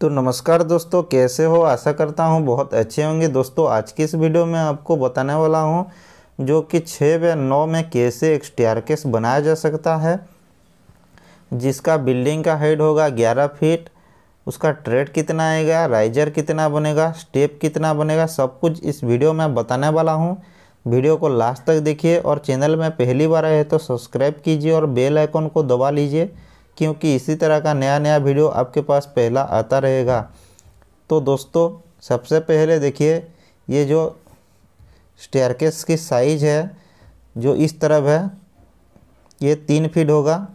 तो नमस्कार दोस्तों कैसे हो आशा करता हूँ बहुत अच्छे होंगे दोस्तों आज की इस वीडियो में आपको बताने वाला हूँ जो कि छः व नौ में कैसे एक केस बनाया जा सकता है जिसका बिल्डिंग का हाइट होगा ग्यारह फीट उसका ट्रेड कितना आएगा राइजर कितना बनेगा स्टेप कितना बनेगा सब कुछ इस वीडियो में बताने वाला हूँ वीडियो को लास्ट तक देखिए और चैनल में पहली बार आए तो सब्सक्राइब कीजिए और बेल आइकन को दबा लीजिए क्योंकि इसी तरह का नया नया वीडियो आपके पास पहला आता रहेगा तो दोस्तों सबसे पहले देखिए ये जो स्टेयरकेस की साइज है जो इस तरफ है ये तीन फीट होगा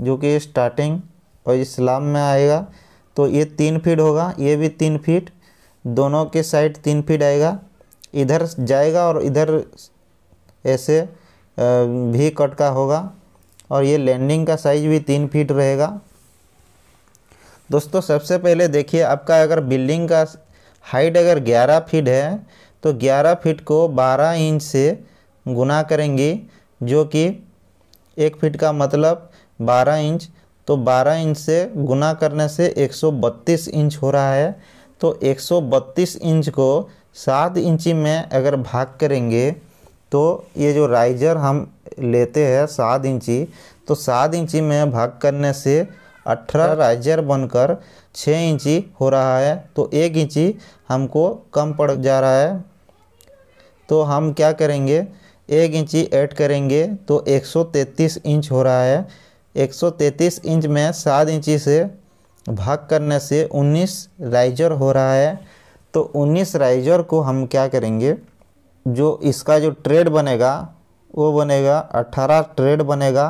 जो कि स्टार्टिंग और इस्लाम में आएगा तो ये तीन फीट होगा ये भी तीन फीट दोनों के साइड तीन फीट आएगा इधर जाएगा और इधर ऐसे भी कट का होगा और ये लैंडिंग का साइज भी तीन फीट रहेगा दोस्तों सबसे पहले देखिए आपका अगर बिल्डिंग का हाइट अगर ग्यारह फीट है तो ग्यारह फीट को बारह इंच से गुना करेंगे जो कि एक फीट का मतलब बारह इंच तो बारह इंच से गुना करने से एक सौ बत्तीस इंच हो रहा है तो एक सौ बत्तीस इंच को सात इंची में अगर भाग करेंगे तो ये जो राइजर हम लेते हैं सात इंची तो सात इंची में भाग करने से अठारह राइजर बनकर छः इंची हो रहा है तो एक इंची हमको कम पड़ जा रहा है तो हम क्या करेंगे एक इंची ऐड करेंगे तो 133 इंच हो रहा है 133 इंच में सात इंची से भाग करने से 19 राइजर हो रहा है तो उन्नीस राइजर को हम क्या करेंगे जो इसका जो ट्रेड बनेगा वो बनेगा अट्ठारह ट्रेड बनेगा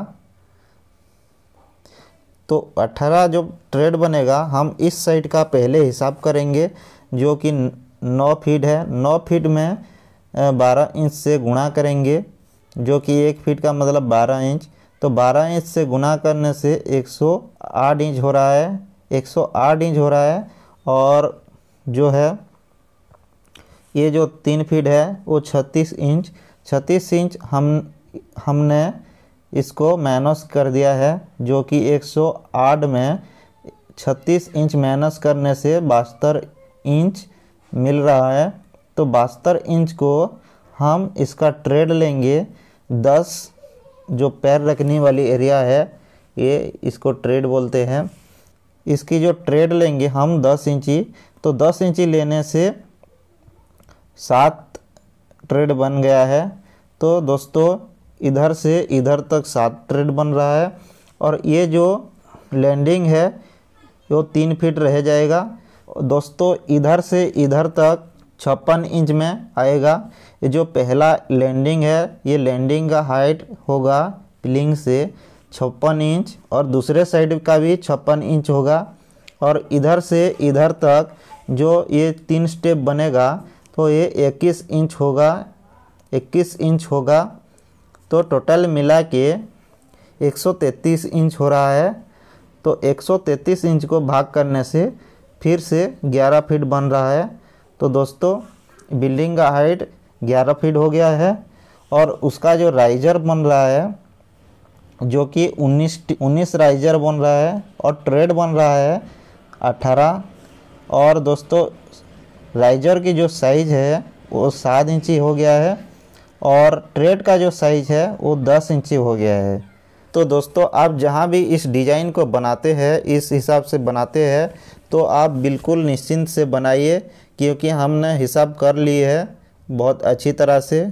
तो अट्ठारह जो ट्रेड बनेगा हम इस साइड का पहले हिसाब करेंगे जो कि नौ फीट है नौ फीट में बारह इंच से गुणा करेंगे जो कि एक फीट का मतलब बारह इंच तो बारह इंच से गुणा करने से एक सौ आठ इंच हो रहा है एक सौ आठ इंच हो रहा है और जो है ये जो तीन फीट है वो छत्तीस इंच छत्तीस इंच हम हमने इसको माइनस कर दिया है जो कि 108 में 36 इंच माइनस करने से बहत्तर इंच मिल रहा है तो बहत्तर इंच को हम इसका ट्रेड लेंगे 10 जो पैर रखने वाली एरिया है ये इसको ट्रेड बोलते हैं इसकी जो ट्रेड लेंगे हम 10 इंची तो 10 इंची लेने से सात ट्रेड बन गया है तो दोस्तों इधर से इधर तक सात ट्रेड बन रहा है और ये जो लैंडिंग है वो तीन फीट रह जाएगा दोस्तों इधर से इधर तक छप्पन इंच में आएगा ये जो पहला लैंडिंग है ये लैंडिंग का हाइट होगा प्लिंग से छप्पन इंच और दूसरे साइड का भी छप्पन इंच होगा और इधर से इधर तक जो ये तीन स्टेप बनेगा तो ये 21 इंच होगा 21 इंच होगा तो टोटल मिला के 133 इंच हो रहा है तो 133 इंच को भाग करने से फिर से 11 फीट बन रहा है तो दोस्तों बिल्डिंग का हाइट 11 फीट हो गया है और उसका जो राइजर बन रहा है जो कि 19 19 राइजर बन रहा है और ट्रेड बन रहा है 18 और दोस्तों राइजर की जो साइज़ है वो सात इंची हो गया है और ट्रेड का जो साइज़ है वो दस इंची हो गया है तो दोस्तों आप जहाँ भी इस डिज़ाइन को बनाते हैं इस हिसाब से बनाते हैं तो आप बिल्कुल निश्चिंत से बनाइए क्योंकि हमने हिसाब कर लिए है बहुत अच्छी तरह से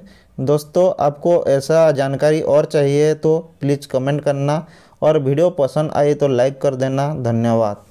दोस्तों आपको ऐसा जानकारी और चाहिए तो प्लीज़ कमेंट करना और वीडियो पसंद आए तो लाइक कर देना धन्यवाद